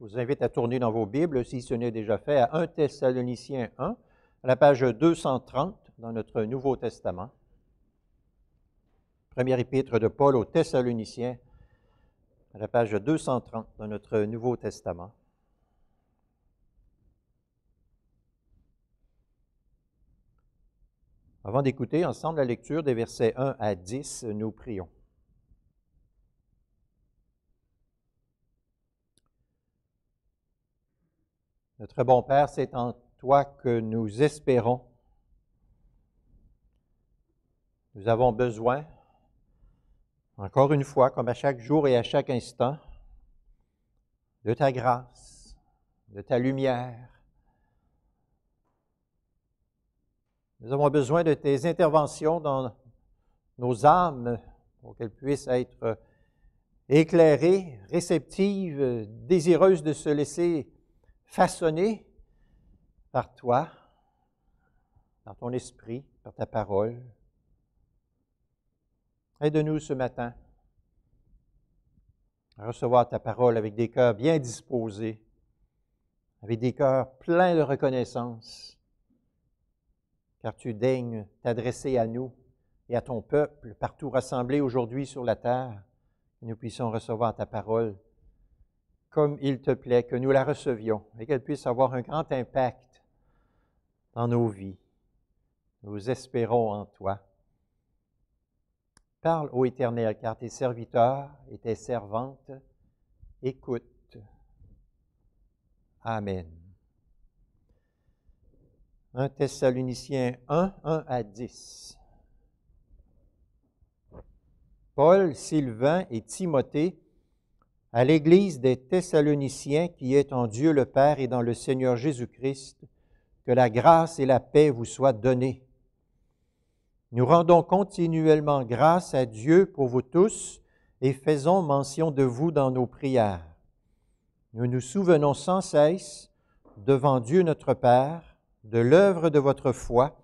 Je vous invite à tourner dans vos Bibles, si ce n'est déjà fait, à 1 Thessaloniciens 1, à la page 230 dans notre Nouveau Testament. Premier épître de Paul aux Thessaloniciens, à la page 230 dans notre Nouveau Testament. Avant d'écouter ensemble la lecture des versets 1 à 10, nous prions. Notre bon Père, c'est en toi que nous espérons. Nous avons besoin, encore une fois, comme à chaque jour et à chaque instant, de ta grâce, de ta lumière. Nous avons besoin de tes interventions dans nos âmes pour qu'elles puissent être éclairées, réceptives, désireuses de se laisser façonné par toi, dans ton esprit, par ta parole. Aide-nous ce matin à recevoir ta parole avec des cœurs bien disposés, avec des cœurs pleins de reconnaissance, car tu daignes t'adresser à nous et à ton peuple, partout rassemblé aujourd'hui sur la terre, que nous puissions recevoir ta parole comme il te plaît, que nous la recevions et qu'elle puisse avoir un grand impact dans nos vies. Nous espérons en toi. Parle, ô Éternel, car tes serviteurs et tes servantes écoutent. Amen. 1 Thessaloniciens 1, 1 à 10. Paul, Sylvain et Timothée à l'Église des Thessaloniciens qui est en Dieu le Père et dans le Seigneur Jésus-Christ, que la grâce et la paix vous soient données. Nous rendons continuellement grâce à Dieu pour vous tous et faisons mention de vous dans nos prières. Nous nous souvenons sans cesse, devant Dieu notre Père, de l'œuvre de votre foi,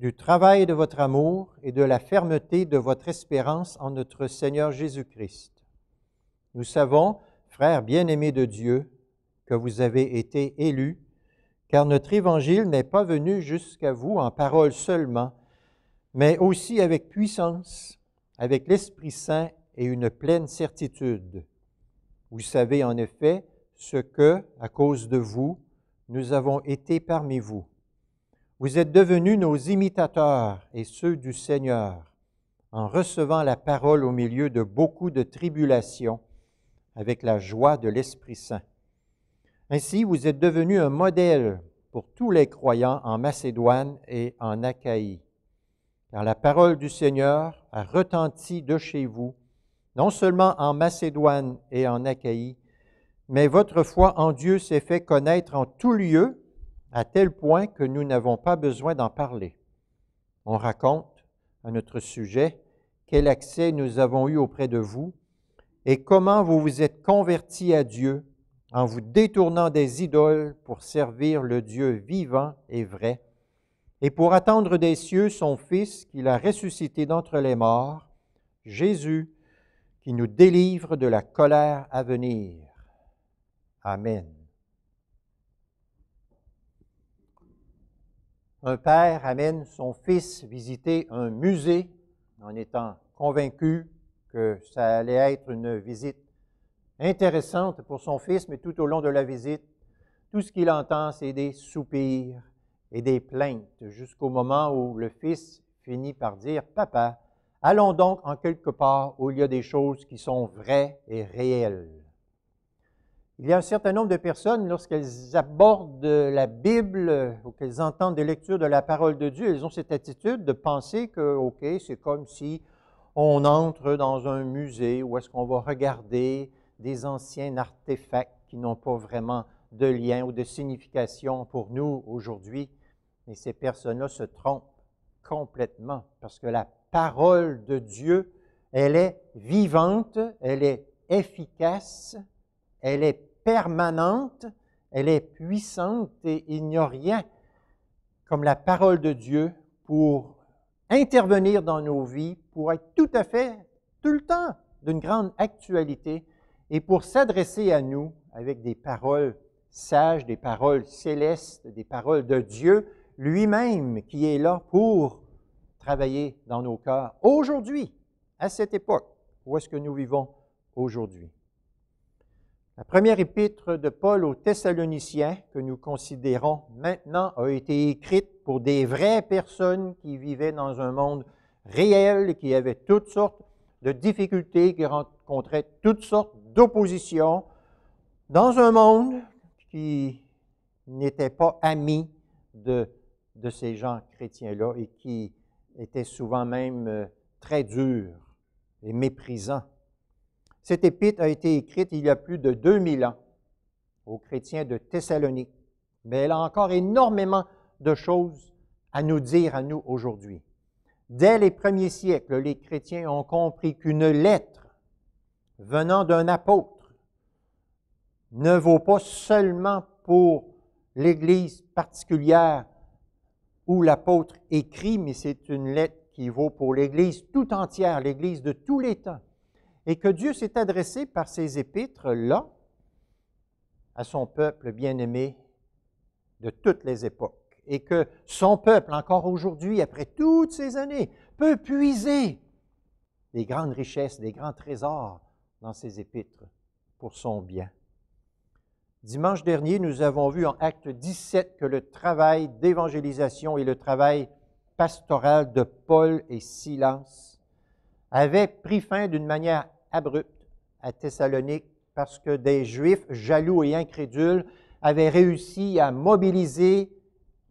du travail de votre amour et de la fermeté de votre espérance en notre Seigneur Jésus-Christ nous savons, frères bien-aimés de Dieu, que vous avez été élus, car notre évangile n'est pas venu jusqu'à vous en parole seulement, mais aussi avec puissance, avec l'Esprit Saint et une pleine certitude. Vous savez en effet ce que, à cause de vous, nous avons été parmi vous. Vous êtes devenus nos imitateurs et ceux du Seigneur, en recevant la parole au milieu de beaucoup de tribulations avec la joie de l'Esprit Saint. Ainsi, vous êtes devenu un modèle pour tous les croyants en Macédoine et en Achaïe, car la parole du Seigneur a retenti de chez vous, non seulement en Macédoine et en Achaïe, mais votre foi en Dieu s'est fait connaître en tout lieu, à tel point que nous n'avons pas besoin d'en parler. On raconte à notre sujet quel accès nous avons eu auprès de vous et comment vous vous êtes convertis à Dieu en vous détournant des idoles pour servir le Dieu vivant et vrai, et pour attendre des cieux son Fils qu'il a ressuscité d'entre les morts, Jésus, qui nous délivre de la colère à venir. Amen. Un père amène son fils visiter un musée en étant convaincu que ça allait être une visite intéressante pour son fils, mais tout au long de la visite, tout ce qu'il entend, c'est des soupirs et des plaintes, jusqu'au moment où le fils finit par dire, Papa, allons donc en quelque part où il y a des choses qui sont vraies et réelles. Il y a un certain nombre de personnes, lorsqu'elles abordent la Bible ou qu'elles entendent des lectures de la parole de Dieu, elles ont cette attitude de penser que, OK, c'est comme si on entre dans un musée où est-ce qu'on va regarder des anciens artefacts qui n'ont pas vraiment de lien ou de signification pour nous aujourd'hui. Et ces personnes-là se trompent complètement parce que la parole de Dieu, elle est vivante, elle est efficace, elle est permanente, elle est puissante et il n'y a rien comme la parole de Dieu pour intervenir dans nos vies, pour être tout à fait, tout le temps, d'une grande actualité et pour s'adresser à nous avec des paroles sages, des paroles célestes, des paroles de Dieu lui-même qui est là pour travailler dans nos cœurs aujourd'hui, à cette époque, où est-ce que nous vivons aujourd'hui. La première épître de Paul aux Thessaloniciens que nous considérons maintenant a été écrite pour des vraies personnes qui vivaient dans un monde réelle, qui avait toutes sortes de difficultés, qui rencontrait toutes sortes d'oppositions dans un monde qui n'était pas ami de, de ces gens chrétiens-là et qui était souvent même euh, très dur et méprisant. Cette épître a été écrite il y a plus de 2000 ans aux chrétiens de Thessalonique, mais elle a encore énormément de choses à nous dire à nous aujourd'hui. Dès les premiers siècles, les chrétiens ont compris qu'une lettre venant d'un apôtre ne vaut pas seulement pour l'Église particulière où l'apôtre écrit, mais c'est une lettre qui vaut pour l'Église tout entière, l'Église de tous les temps, et que Dieu s'est adressé par ses épîtres-là à son peuple bien-aimé de toutes les époques et que son peuple, encore aujourd'hui, après toutes ces années, peut puiser des grandes richesses, des grands trésors dans ses épîtres pour son bien. Dimanche dernier, nous avons vu en Acte 17 que le travail d'évangélisation et le travail pastoral de Paul et Silas avaient pris fin d'une manière abrupte à Thessalonique parce que des Juifs jaloux et incrédules avaient réussi à mobiliser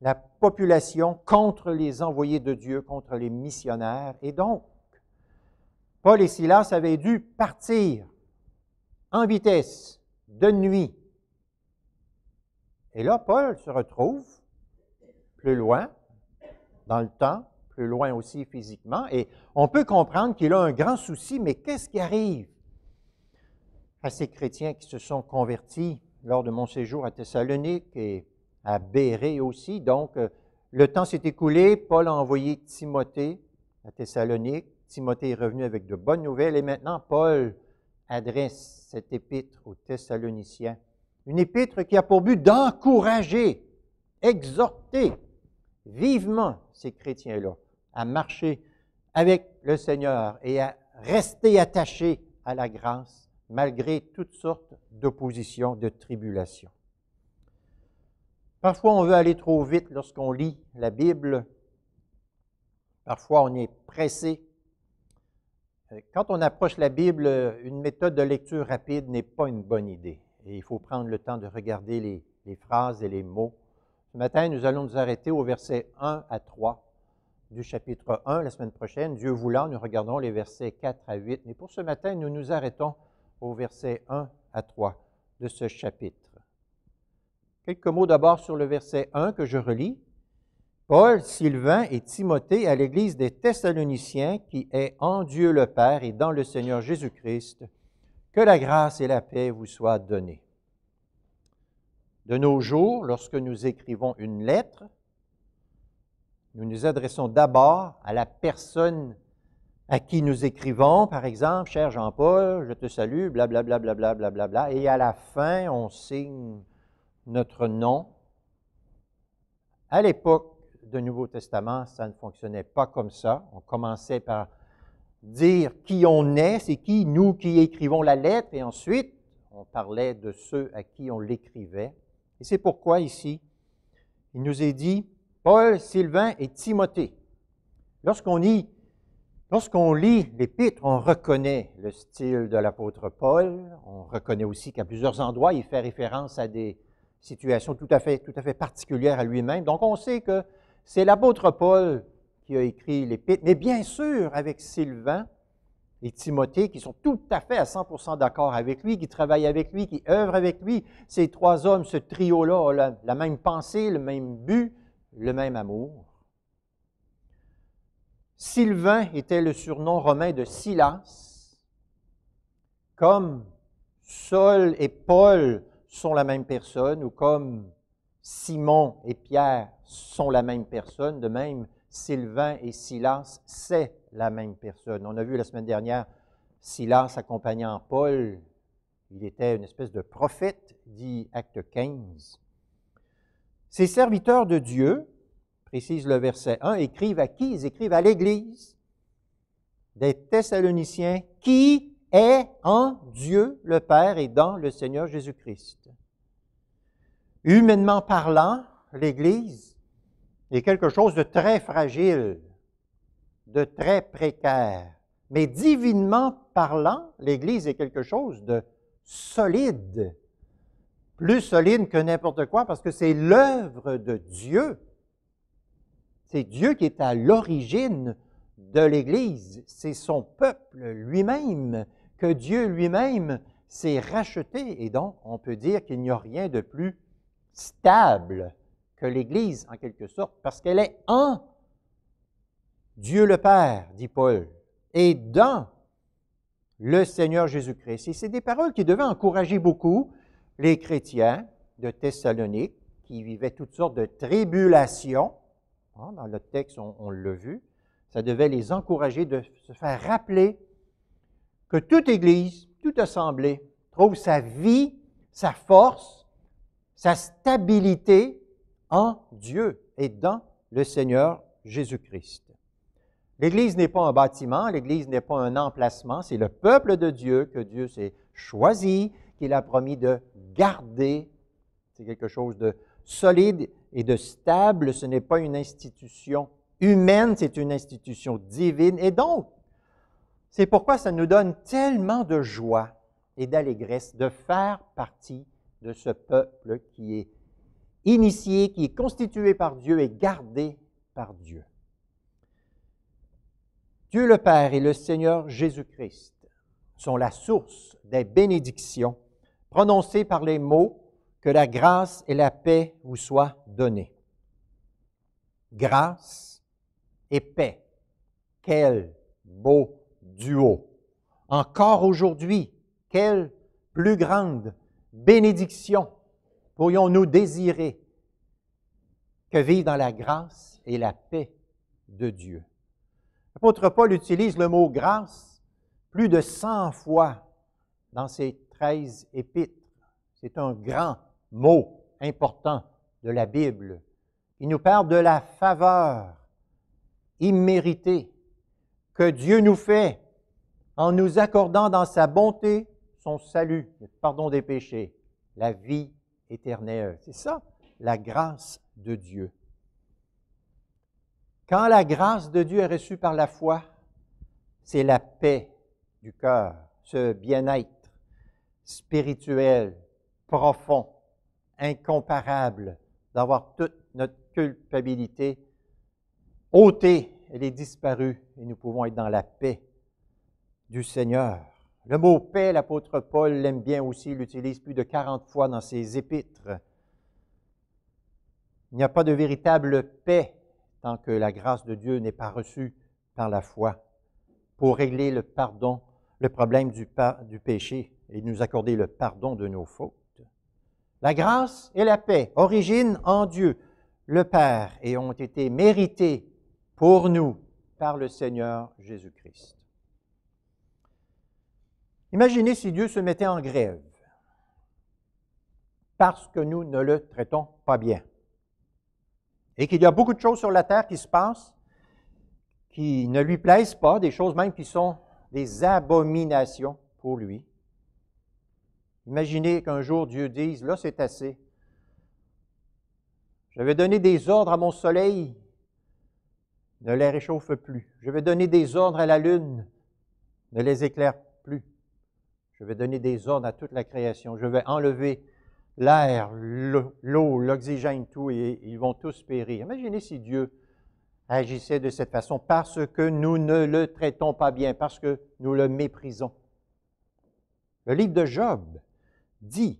la population contre les envoyés de Dieu, contre les missionnaires. Et donc, Paul et Silas avaient dû partir en vitesse, de nuit. Et là, Paul se retrouve plus loin, dans le temps, plus loin aussi physiquement, et on peut comprendre qu'il a un grand souci, mais qu'est-ce qui arrive à ces chrétiens qui se sont convertis lors de mon séjour à Thessalonique et à Béré aussi. Donc, euh, le temps s'est écoulé. Paul a envoyé Timothée à Thessalonique. Timothée est revenu avec de bonnes nouvelles. Et maintenant, Paul adresse cette épître aux Thessaloniciens. Une épître qui a pour but d'encourager, exhorter vivement ces chrétiens-là à marcher avec le Seigneur et à rester attachés à la grâce malgré toutes sortes d'oppositions, de tribulations. Parfois, on veut aller trop vite lorsqu'on lit la Bible. Parfois, on est pressé. Euh, quand on approche la Bible, une méthode de lecture rapide n'est pas une bonne idée. Et il faut prendre le temps de regarder les, phrases et les mots. Ce matin, nous allons nous arrêter au verset 1 à 3 du chapitre 1 la semaine prochaine. Dieu voulant, nous regardons les versets 4 à 8. Mais pour ce matin, nous nous arrêtons au verset 1 à 3 de ce chapitre. Quelques mots d'abord sur le verset 1 que je relis. Paul, Sylvain et Timothée à l'Église des Thessaloniciens qui est en Dieu le Père et dans le Seigneur Jésus-Christ, que la grâce et la paix vous soient données. De nos jours, lorsque nous écrivons une lettre, nous nous adressons d'abord à la personne à qui nous écrivons, par exemple, cher Jean-Paul, je te salue, blablabla, blablabla, bla, et à la fin, on signe notre nom. À l'époque du Nouveau Testament, ça ne fonctionnait pas comme ça. On commençait par dire qui on est, c'est qui nous qui écrivons la lettre, et ensuite on parlait de ceux à qui on l'écrivait. Et c'est pourquoi ici, il nous est dit Paul, Sylvain et Timothée. Lorsqu'on lit, lorsqu'on lit l'épître, on reconnaît le style de l'apôtre Paul, on reconnaît aussi qu'à plusieurs endroits, il fait référence à des situation tout à fait, tout à fait particulière à lui-même. Donc, on sait que c'est l'apôtre Paul qui a écrit l'épître, mais bien sûr avec Sylvain et Timothée, qui sont tout à fait à 100% d'accord avec lui, qui travaillent avec lui, qui œuvrent avec lui. Ces trois hommes, ce trio-là, la même pensée, le même but, le même amour. Sylvain était le surnom romain de Silas, comme Saul et Paul sont la même personne, ou comme Simon et Pierre sont la même personne, de même Sylvain et Silas, c'est la même personne. On a vu la semaine dernière Silas accompagnant Paul, il était une espèce de prophète, dit Acte 15. Ces serviteurs de Dieu, précise le verset 1, écrivent à qui Ils écrivent à l'Église des Thessaloniciens qui est en Dieu le Père et dans le Seigneur Jésus-Christ. Humainement parlant, l'Église est quelque chose de très fragile, de très précaire. Mais divinement parlant, l'Église est quelque chose de solide, plus solide que n'importe quoi, parce que c'est l'œuvre de Dieu. C'est Dieu qui est à l'origine de l'Église, c'est son peuple lui-même que Dieu lui-même s'est racheté. Et donc, on peut dire qu'il n'y a rien de plus stable que l'Église, en quelque sorte, parce qu'elle est en Dieu le Père, dit Paul, et dans le Seigneur Jésus-Christ. Et c'est des paroles qui devaient encourager beaucoup les chrétiens de Thessalonique qui vivaient toutes sortes de tribulations. Hein, dans le texte, on, on l'a vu ça devait les encourager de se faire rappeler que toute Église, toute assemblée trouve sa vie, sa force, sa stabilité en Dieu et dans le Seigneur Jésus-Christ. L'Église n'est pas un bâtiment, l'Église n'est pas un emplacement, c'est le peuple de Dieu que Dieu s'est choisi, qu'il a promis de garder. C'est quelque chose de solide et de stable, ce n'est pas une institution humaine, c'est une institution divine. Et donc, c'est pourquoi ça nous donne tellement de joie et d'allégresse de faire partie de ce peuple qui est initié, qui est constitué par Dieu et gardé par Dieu. Dieu le Père et le Seigneur Jésus-Christ sont la source des bénédictions prononcées par les mots que la grâce et la paix vous soient données. Grâce et paix. Quel beau duo. Encore aujourd'hui, quelle plus grande bénédiction pourrions-nous désirer que vivre dans la grâce et la paix de Dieu. L'apôtre Paul utilise le mot grâce plus de 100 fois dans ses 13 épîtres. C'est un grand mot important de la Bible. Il nous parle de la faveur immérité, que Dieu nous fait en nous accordant dans sa bonté son salut, le pardon des péchés, la vie éternelle. C'est ça, la grâce de Dieu. Quand la grâce de Dieu est reçue par la foi, c'est la paix du cœur, ce bien-être spirituel, profond, incomparable, d'avoir toute notre culpabilité ôtée, elle est disparue et nous pouvons être dans la paix du Seigneur. Le mot paix, l'apôtre Paul l'aime bien aussi, l'utilise plus de 40 fois dans ses épîtres. Il n'y a pas de véritable paix tant que la grâce de Dieu n'est pas reçue par la foi pour régler le pardon, le problème du, du péché et nous accorder le pardon de nos fautes. La grâce et la paix, origine en Dieu, le Père, et ont été méritées pour nous par le Seigneur Jésus-Christ. Imaginez si Dieu se mettait en grève parce que nous ne le traitons pas bien et qu'il y a beaucoup de choses sur la terre qui se passent qui ne lui plaisent pas, des choses même qui sont des abominations pour lui. Imaginez qu'un jour Dieu dise, là c'est assez. J'avais donné des ordres à mon soleil ne les réchauffe plus. Je vais donner des ordres à la lune, ne les éclaire plus. Je vais donner des ordres à toute la création. Je vais enlever l'air, l'eau, l'oxygène, tout, et ils vont tous périr. Imaginez si Dieu agissait de cette façon parce que nous ne le traitons pas bien, parce que nous le méprisons. Le livre de Job dit,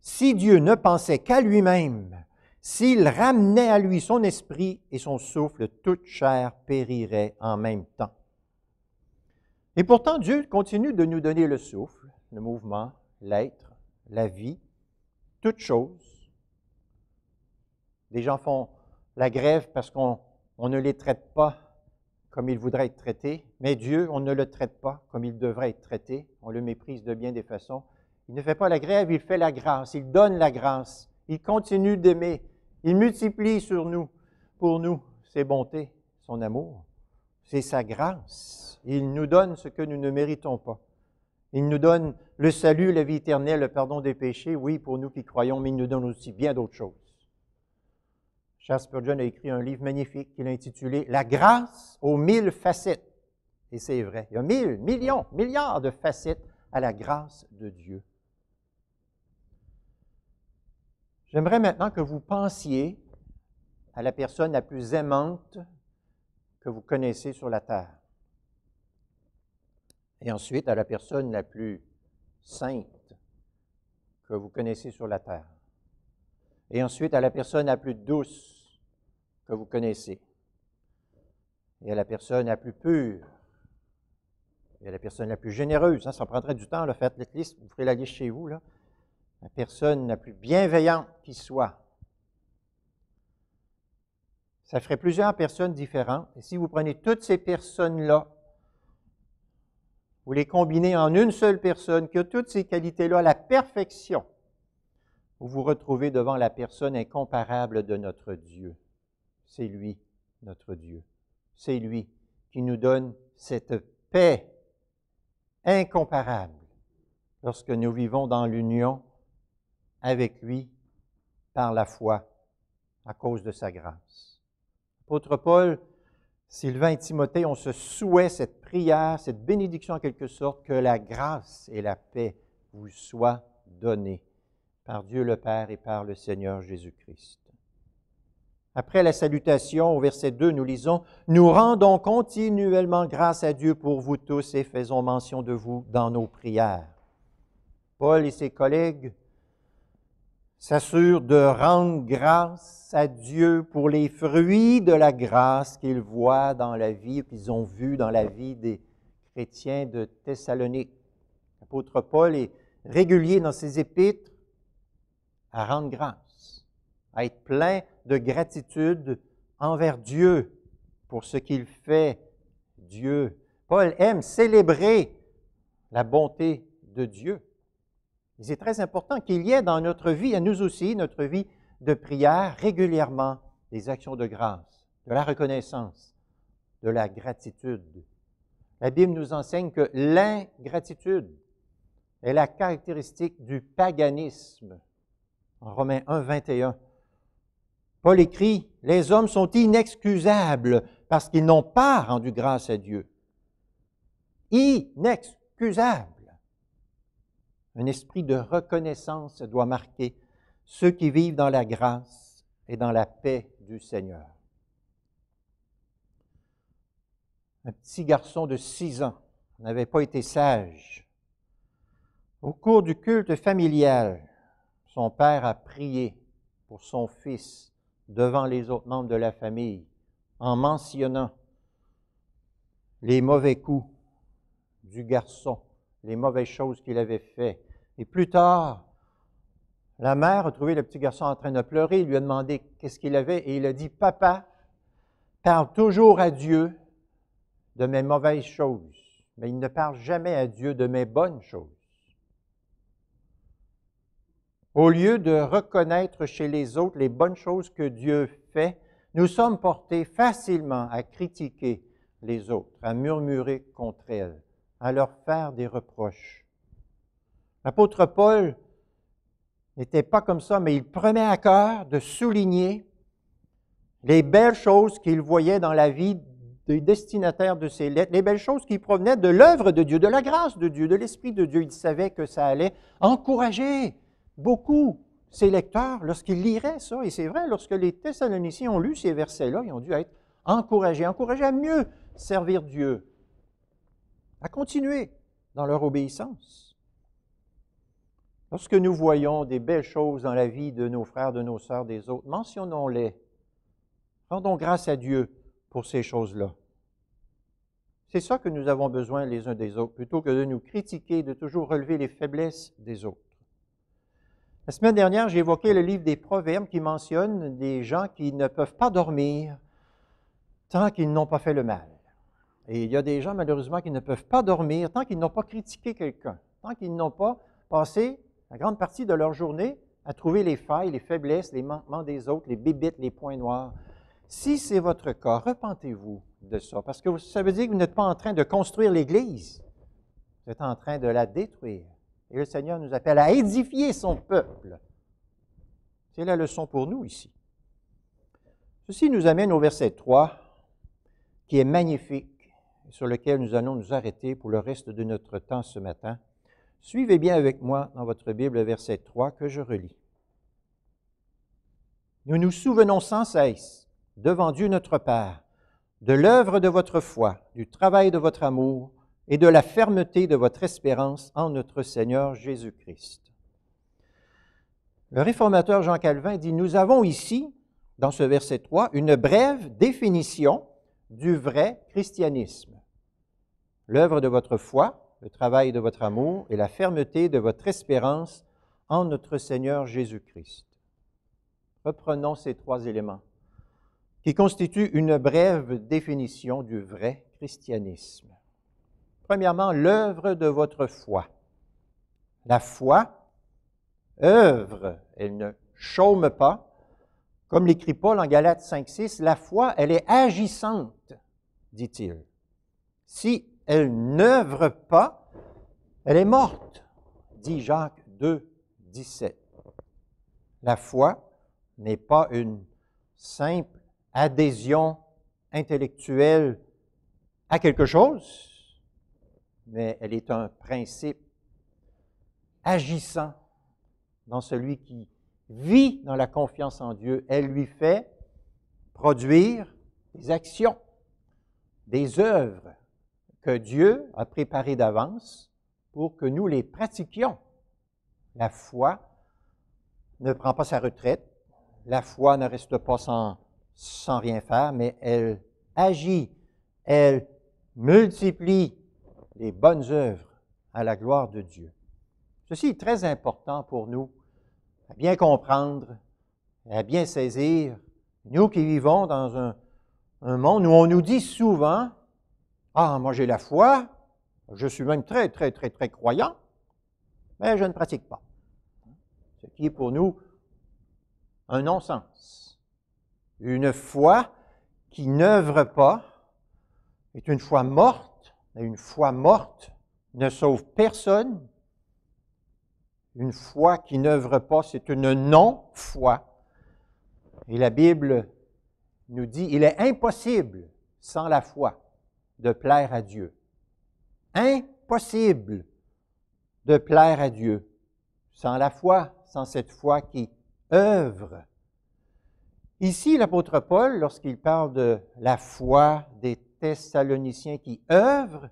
si Dieu ne pensait qu'à lui-même, s'il ramenait à lui son esprit et son souffle, toute chair périrait en même temps. Et pourtant, Dieu continue de nous donner le souffle, le mouvement, l'être, la vie, toutes choses. Les gens font la grève parce qu'on ne les traite pas comme ils voudraient être traités, mais Dieu, on ne le traite pas comme il devrait être traité, on le méprise de bien des façons. Il ne fait pas la grève, il fait la grâce, il donne la grâce, il continue d'aimer, il multiplie sur nous, pour nous, ses bontés, son amour. C'est sa grâce. Il nous donne ce que nous ne méritons pas. Il nous donne le salut, la vie éternelle, le pardon des péchés, oui, pour nous qui croyons, mais il nous donne aussi bien d'autres choses. Charles Spurgeon a écrit un livre magnifique qu'il a intitulé La grâce aux mille facettes. Et c'est vrai, il y a mille, millions, milliards de facettes à la grâce de Dieu. J'aimerais maintenant que vous pensiez à la personne la plus aimante que vous connaissez sur la terre. Et ensuite à la personne la plus sainte que vous connaissez sur la terre. Et ensuite à la personne la plus douce que vous connaissez. Et à la personne la plus pure. Et à la personne la plus généreuse. Hein, ça prendrait du temps, le faites la liste, vous ferez la liste chez vous, là la personne la plus bienveillante qui soit. Ça ferait plusieurs personnes différentes. Et si vous prenez toutes ces personnes-là, vous les combinez en une seule personne qui a toutes ces qualités-là la perfection, vous vous retrouvez devant la personne incomparable de notre Dieu. C'est lui, notre Dieu. C'est lui qui nous donne cette paix incomparable lorsque nous vivons dans l'union avec lui par la foi à cause de sa grâce. L'apôtre Paul, Sylvain et Timothée ont ce souhait, cette prière, cette bénédiction en quelque sorte, que la grâce et la paix vous soient données par Dieu le Père et par le Seigneur Jésus-Christ. Après la salutation au verset 2, nous lisons, Nous rendons continuellement grâce à Dieu pour vous tous et faisons mention de vous dans nos prières. Paul et ses collègues s'assure de rendre grâce à Dieu pour les fruits de la grâce qu'ils voient dans la vie, qu'ils ont vu dans la vie des chrétiens de Thessalonique. L'apôtre Paul est régulier dans ses épîtres à rendre grâce, à être plein de gratitude envers Dieu pour ce qu'il fait, Dieu. Paul aime célébrer la bonté de Dieu. Mais c'est très important qu'il y ait dans notre vie, à nous aussi, notre vie de prière, régulièrement des actions de grâce, de la reconnaissance, de la gratitude. La Bible nous enseigne que l'ingratitude est la caractéristique du paganisme. En Romains 1, 21, Paul écrit, Les hommes sont inexcusables parce qu'ils n'ont pas rendu grâce à Dieu. Inexcusables. Un esprit de reconnaissance doit marquer ceux qui vivent dans la grâce et dans la paix du Seigneur. Un petit garçon de six ans n'avait pas été sage. Au cours du culte familial, son père a prié pour son fils devant les autres membres de la famille en mentionnant les mauvais coups du garçon les mauvaises choses qu'il avait faites. Et plus tard, la mère a trouvé le petit garçon en train de pleurer, il lui a demandé qu'est-ce qu'il avait, et il a dit, Papa, parle toujours à Dieu de mes mauvaises choses, mais il ne parle jamais à Dieu de mes bonnes choses. Au lieu de reconnaître chez les autres les bonnes choses que Dieu fait, nous sommes portés facilement à critiquer les autres, à murmurer contre elles à leur faire des reproches. L'apôtre Paul n'était pas comme ça, mais il prenait à cœur de souligner les belles choses qu'il voyait dans la vie des destinataires de ces lettres, les belles choses qui provenaient de l'œuvre de Dieu, de la grâce de Dieu, de l'Esprit de Dieu. Il savait que ça allait encourager beaucoup ses lecteurs lorsqu'ils liraient ça. Et c'est vrai, lorsque les Thessaloniciens ont lu ces versets-là, ils ont dû être encouragés, encouragés à mieux servir Dieu, à continuer dans leur obéissance. Lorsque nous voyons des belles choses dans la vie de nos frères, de nos sœurs, des autres, mentionnons-les. Rendons grâce à Dieu pour ces choses-là. C'est ça que nous avons besoin les uns des autres, plutôt que de nous critiquer, de toujours relever les faiblesses des autres. La semaine dernière, j'ai évoqué le livre des Proverbes qui mentionne des gens qui ne peuvent pas dormir tant qu'ils n'ont pas fait le mal. Et il y a des gens, malheureusement, qui ne peuvent pas dormir tant qu'ils n'ont pas critiqué quelqu'un, tant qu'ils n'ont pas passé la grande partie de leur journée à trouver les failles, les faiblesses, les manquements des autres, les bébites, les points noirs. Si c'est votre cas, repentez-vous de ça, parce que ça veut dire que vous n'êtes pas en train de construire l'Église, vous êtes en train de la détruire. Et le Seigneur nous appelle à édifier son peuple. C'est la leçon pour nous ici. Ceci nous amène au verset 3, qui est magnifique sur lequel nous allons nous arrêter pour le reste de notre temps ce matin. Suivez bien avec moi dans votre Bible verset 3 que je relis. Nous nous souvenons sans cesse, devant Dieu notre Père, de l'œuvre de votre foi, du travail de votre amour et de la fermeté de votre espérance en notre Seigneur Jésus-Christ. Le réformateur Jean Calvin dit, nous avons ici, dans ce verset 3, une brève définition du vrai christianisme l'œuvre de votre foi, le travail de votre amour et la fermeté de votre espérance en notre Seigneur Jésus-Christ. Reprenons ces trois éléments qui constituent une brève définition du vrai christianisme. Premièrement, l'œuvre de votre foi. La foi œuvre, elle ne chôme pas. Comme l'écrit Paul en Galates 5.6, la foi, elle est agissante, dit-il. Si elle n'œuvre pas, elle est morte, dit Jacques 2, 17. La foi n'est pas une simple adhésion intellectuelle à quelque chose, mais elle est un principe agissant dans celui qui vit dans la confiance en Dieu. Elle lui fait produire des actions, des œuvres que Dieu a préparé d'avance pour que nous les pratiquions. La foi ne prend pas sa retraite, la foi ne reste pas sans, sans rien faire, mais elle agit, elle multiplie les bonnes œuvres à la gloire de Dieu. Ceci est très important pour nous, à bien comprendre, à bien saisir. Nous qui vivons dans un monde où on nous dit souvent, ah, moi j'ai la foi, je suis même très, très, très, très croyant, mais je ne pratique pas. Ce qui est pour nous un non-sens. Une foi qui n'œuvre pas est une foi morte, et une foi morte ne sauve personne. Une foi qui n'œuvre pas, c'est une non-foi. Et la Bible nous dit, il est impossible sans la foi de plaire à Dieu. Impossible de plaire à Dieu sans la foi, sans cette foi qui œuvre. Ici, l'apôtre Paul, lorsqu'il parle de la foi des Thessaloniciens qui œuvrent,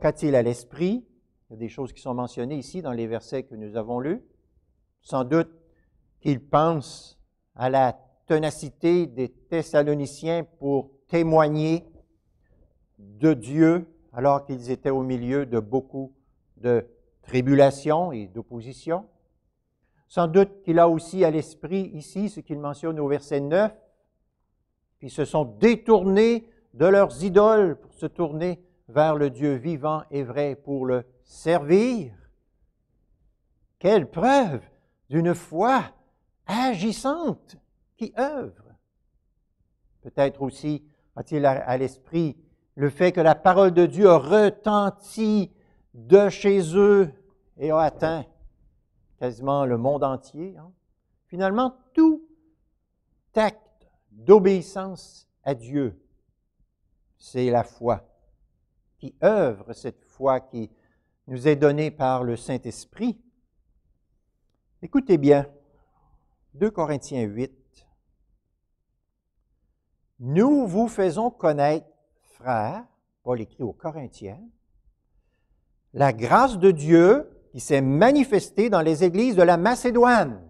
qu'a-t-il à l'esprit? Il y a des choses qui sont mentionnées ici dans les versets que nous avons lus. Sans doute qu'il pense à la ténacité des Thessaloniciens pour témoigner de Dieu alors qu'ils étaient au milieu de beaucoup de tribulations et d'oppositions. Sans doute qu'il a aussi à l'esprit ici ce qu'il mentionne au verset 9, qu'ils se sont détournés de leurs idoles pour se tourner vers le Dieu vivant et vrai pour le servir. Quelle preuve d'une foi agissante qui œuvre. Peut-être aussi a-t-il à l'esprit le fait que la parole de Dieu a retenti de chez eux et a atteint quasiment le monde entier. Hein. Finalement, tout acte d'obéissance à Dieu, c'est la foi qui œuvre, cette foi qui nous est donnée par le Saint-Esprit. Écoutez bien, 2 Corinthiens 8. Nous vous faisons connaître Frère, Paul écrit aux Corinthiens, la grâce de Dieu qui s'est manifestée dans les églises de la Macédoine.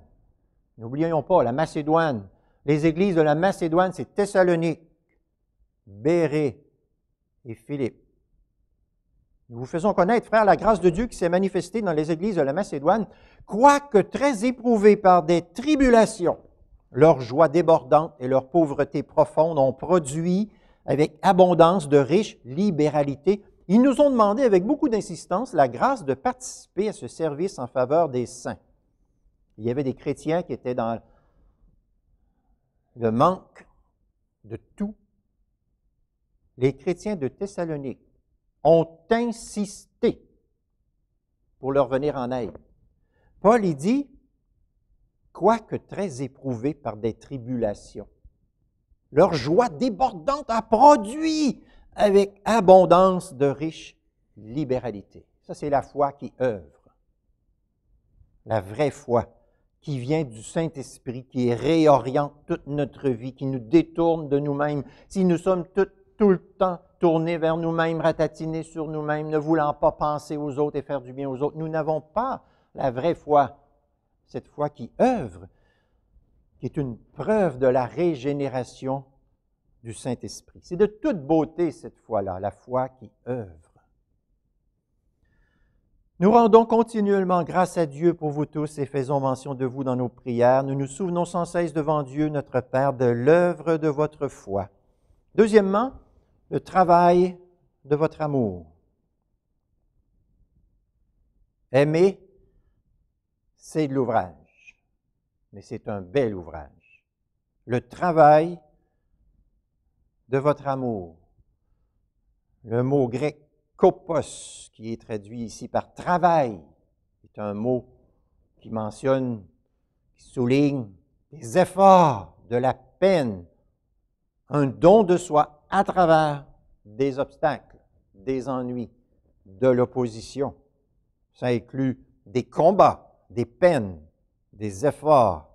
N'oublions pas, la Macédoine, les églises de la Macédoine, c'est Thessalonique, Béré et Philippe. Nous vous faisons connaître, frère, la grâce de Dieu qui s'est manifestée dans les églises de la Macédoine, quoique très éprouvée par des tribulations. Leur joie débordante et leur pauvreté profonde ont produit avec abondance de riches libéralité. Ils nous ont demandé avec beaucoup d'insistance la grâce de participer à ce service en faveur des saints. Il y avait des chrétiens qui étaient dans le manque de tout. Les chrétiens de Thessalonique ont insisté pour leur venir en aide. Paul y dit, quoique très éprouvé par des tribulations, leur joie débordante a produit avec abondance de riche libéralité. Ça, c'est la foi qui œuvre. La vraie foi qui vient du Saint-Esprit, qui réoriente toute notre vie, qui nous détourne de nous-mêmes. Si nous sommes tout, le temps tournés vers nous-mêmes, ratatinés sur nous-mêmes, ne voulant pas penser aux autres et faire du bien aux autres, nous n'avons pas la vraie foi, cette foi qui œuvre, qui est une preuve de la régénération du Saint-Esprit. C'est de toute beauté cette foi-là, la foi qui œuvre. Nous rendons continuellement grâce à Dieu pour vous tous et faisons mention de vous dans nos prières. Nous nous souvenons sans cesse devant Dieu, notre Père, de l'œuvre de votre foi. Deuxièmement, le travail de votre amour. Aimer, c'est de l'ouvrage mais c'est un bel ouvrage. Le travail de votre amour. Le mot grec kopos, qui est traduit ici par travail, est un mot qui mentionne, qui souligne les efforts, de la peine, un don de soi à travers des obstacles, des ennuis, de l'opposition. Ça inclut des combats, des peines, des efforts.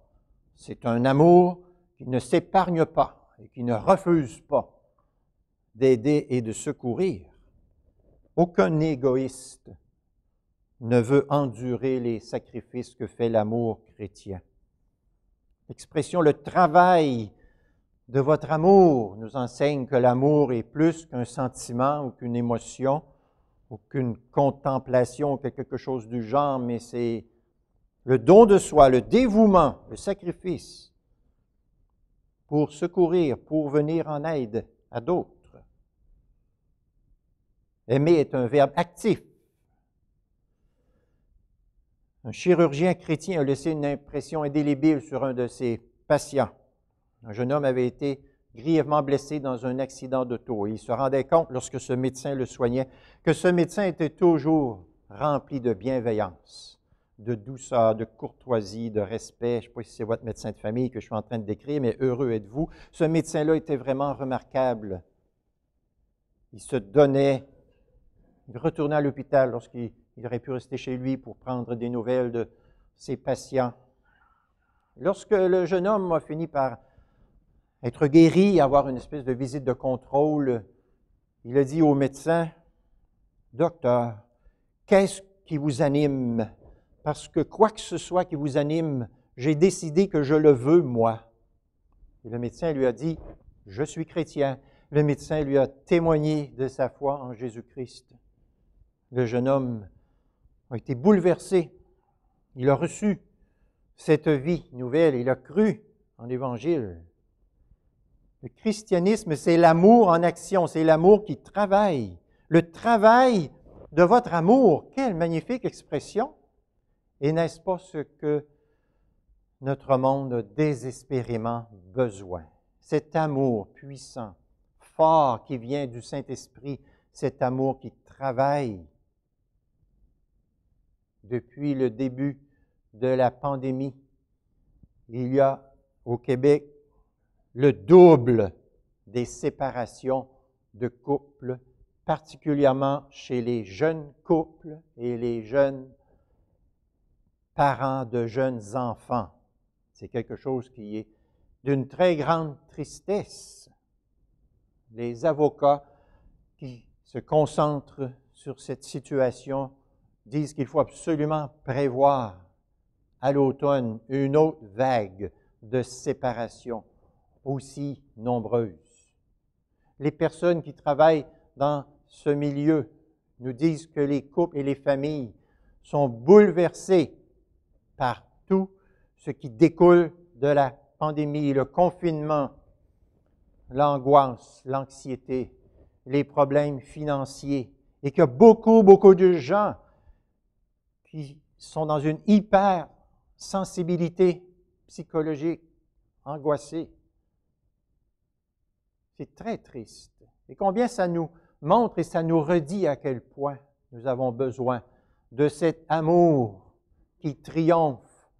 C'est un amour qui ne s'épargne pas et qui ne refuse pas d'aider et de secourir. Aucun égoïste ne veut endurer les sacrifices que fait l'amour chrétien. L'expression le travail de votre amour nous enseigne que l'amour est plus qu'un sentiment ou qu'une émotion ou qu'une contemplation ou quelque chose du genre, mais c'est le don de soi, le dévouement, le sacrifice pour secourir, pour venir en aide à d'autres. Aimer est un verbe actif. Un chirurgien chrétien a laissé une impression indélébile sur un de ses patients. Un jeune homme avait été grièvement blessé dans un accident d'auto. Il se rendait compte, lorsque ce médecin le soignait, que ce médecin était toujours rempli de bienveillance, de douceur, de courtoisie, de respect. Je ne sais pas si c'est votre médecin de famille que je suis en train de décrire, mais heureux êtes-vous. Ce médecin-là était vraiment remarquable. Il se donnait, il retournait à l'hôpital lorsqu'il aurait pu rester chez lui pour prendre des nouvelles de ses patients. Lorsque le jeune homme a fini par être guéri, avoir une espèce de visite de contrôle, il a dit au médecin, Docteur, qu'est-ce qui vous anime parce que quoi que ce soit qui vous anime, j'ai décidé que je le veux, moi. Et le médecin lui a dit, je suis chrétien. Le médecin lui a témoigné de sa foi en Jésus-Christ. Le jeune homme a été bouleversé. Il a reçu cette vie nouvelle. Il a cru en l'Évangile. Le christianisme, c'est l'amour en action, c'est l'amour qui travaille. Le travail de votre amour, quelle magnifique expression. Et n'est-ce pas ce que notre monde a désespérément besoin? Cet amour puissant, fort qui vient du Saint-Esprit, cet amour qui travaille depuis le début de la pandémie. Il y a au Québec le double des séparations de couples, particulièrement chez les jeunes couples et les jeunes parents de jeunes enfants. C'est quelque chose qui est d'une très grande tristesse. Les avocats qui se concentrent sur cette situation disent qu'il faut absolument prévoir à l'automne une autre vague de séparation aussi nombreuse. Les personnes qui travaillent dans ce milieu nous disent que les couples et les familles sont bouleversés par tout ce qui découle de la pandémie, le confinement, l'angoisse, l'anxiété, les problèmes financiers, et que beaucoup, beaucoup de gens qui sont dans une hyper sensibilité psychologique, angoissée. C'est très triste. Et combien ça nous montre et ça nous redit à quel point nous avons besoin de cet amour qui triomphe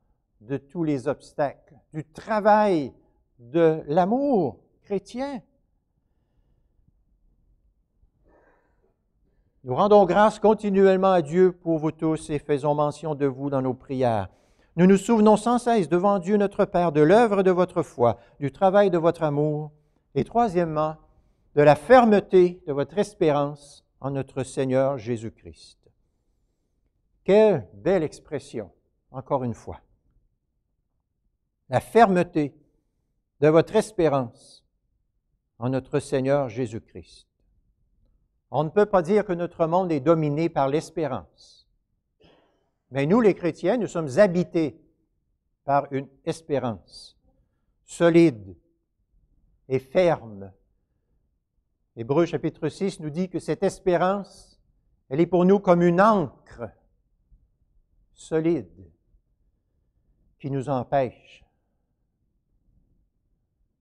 de tous les obstacles, du travail de l'amour chrétien. Nous rendons grâce continuellement à Dieu pour vous tous et faisons mention de vous dans nos prières. Nous nous souvenons sans cesse devant Dieu notre Père de l'œuvre de votre foi, du travail de votre amour et troisièmement, de la fermeté de votre espérance en notre Seigneur Jésus-Christ. Quelle belle expression, encore une fois. La fermeté de votre espérance en notre Seigneur Jésus-Christ. On ne peut pas dire que notre monde est dominé par l'espérance. Mais nous, les chrétiens, nous sommes habités par une espérance solide et ferme. Hébreu chapitre 6 nous dit que cette espérance, elle est pour nous comme une ancre solide qui nous empêche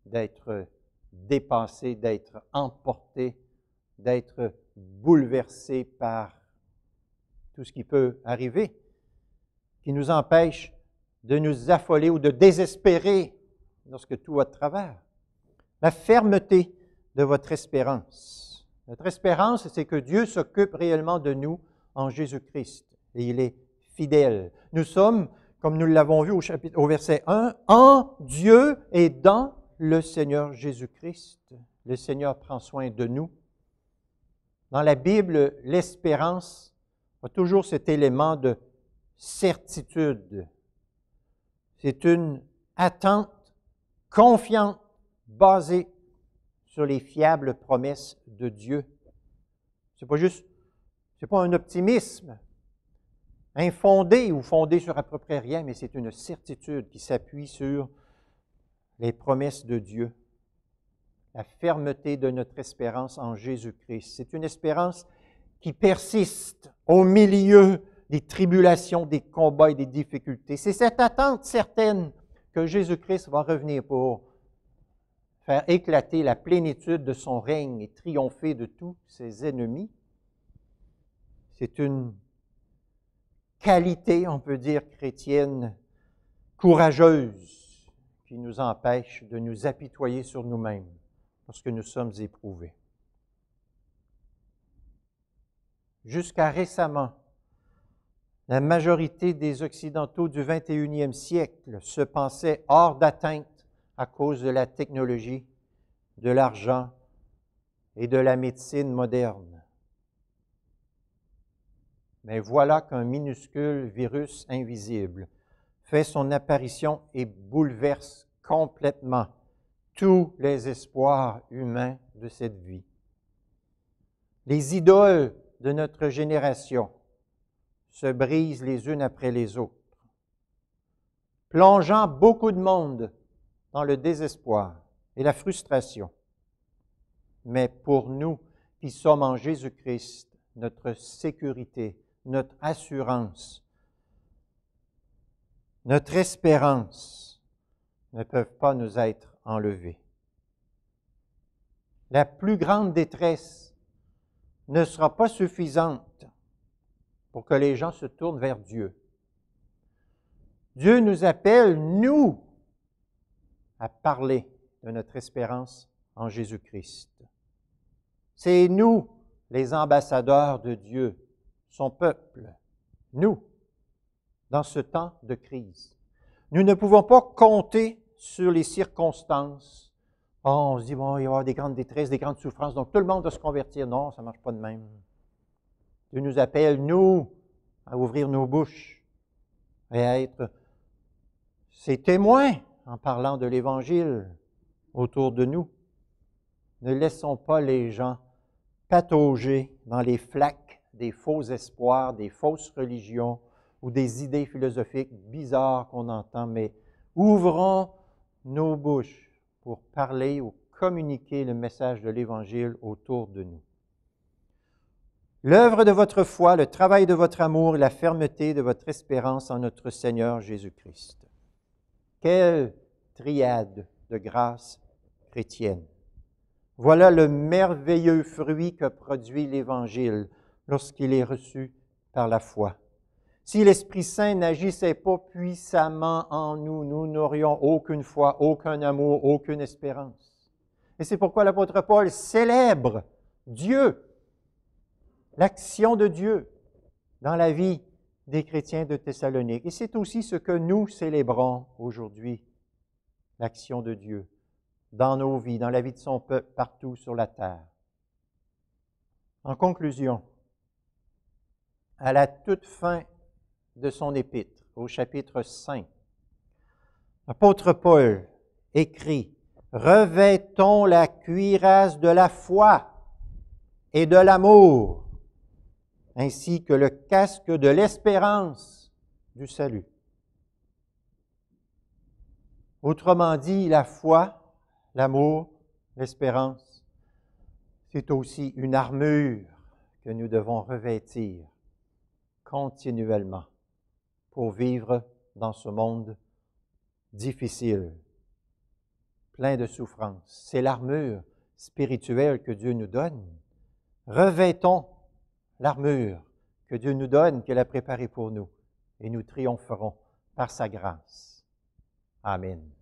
d'être dépassés, d'être emportés, d'être bouleversés par tout ce qui peut arriver, qui nous empêche de nous affoler ou de désespérer lorsque tout va de travers. La fermeté de votre espérance. Notre espérance, c'est que Dieu s'occupe réellement de nous en Jésus-Christ. Et il est nous sommes, comme nous l'avons vu au, chapitre, au verset 1, en Dieu et dans le Seigneur Jésus-Christ. Le Seigneur prend soin de nous. Dans la Bible, l'espérance a toujours cet élément de certitude. C'est une attente confiante basée sur les fiables promesses de Dieu. C'est pas juste, c'est pas un optimisme, infondée hein, ou fondée sur à peu près rien, mais c'est une certitude qui s'appuie sur les promesses de Dieu, la fermeté de notre espérance en Jésus-Christ. C'est une espérance qui persiste au milieu des tribulations, des combats et des difficultés. C'est cette attente certaine que Jésus-Christ va revenir pour faire éclater la plénitude de son règne et triompher de tous ses ennemis. C'est une qualité, on peut dire, chrétienne courageuse qui nous empêche de nous apitoyer sur nous-mêmes lorsque nous sommes éprouvés. Jusqu'à récemment, la majorité des Occidentaux du 21e siècle se pensaient hors d'atteinte à cause de la technologie, de l'argent et de la médecine moderne. Mais voilà qu'un minuscule virus invisible fait son apparition et bouleverse complètement tous les espoirs humains de cette vie. Les idoles de notre génération se brisent les unes après les autres, plongeant beaucoup de monde dans le désespoir et la frustration. Mais pour nous qui sommes en Jésus-Christ, notre sécurité notre assurance, notre espérance ne peuvent pas nous être enlevées. La plus grande détresse ne sera pas suffisante pour que les gens se tournent vers Dieu. Dieu nous appelle, nous, à parler de notre espérance en Jésus-Christ. C'est nous, les ambassadeurs de Dieu, son peuple, nous, dans ce temps de crise. Nous ne pouvons pas compter sur les circonstances. Oh, on se dit, il va y avoir des grandes détresses, des grandes souffrances, donc tout le monde doit se convertir. Non, ça ne marche pas de même. Dieu nous appelle, nous, à ouvrir nos bouches et à être ses témoins en parlant de l'Évangile autour de nous. Ne laissons pas les gens patauger dans les flaques des faux espoirs, des fausses religions ou des idées philosophiques bizarres qu'on entend, mais ouvrons nos bouches pour parler ou communiquer le message de l'Évangile autour de nous. L'œuvre de votre foi, le travail de votre amour et la fermeté de votre espérance en notre Seigneur Jésus-Christ. Quelle triade de grâce chrétienne. Voilà le merveilleux fruit que produit l'Évangile, lorsqu'il est reçu par la foi. Si l'Esprit Saint n'agissait pas puissamment en nous, nous n'aurions aucune foi, aucun amour, aucune espérance. Et c'est pourquoi l'apôtre Paul célèbre Dieu, l'action de Dieu dans la vie des chrétiens de Thessalonique. Et c'est aussi ce que nous célébrons aujourd'hui, l'action de Dieu dans nos vies, dans la vie de son peuple, partout sur la terre. En conclusion, à la toute fin de son épître, au chapitre 5. L'apôtre Paul écrit, Revêtons la cuirasse de la foi et de l'amour, ainsi que le casque de l'espérance du salut. Autrement dit, la foi, l'amour, l'espérance, c'est aussi une armure que nous devons revêtir continuellement pour vivre dans ce monde difficile, plein de souffrances. C'est l'armure spirituelle que Dieu nous donne. Revêtons l'armure que Dieu nous donne, qu'elle a préparée pour nous, et nous triompherons par sa grâce. Amen.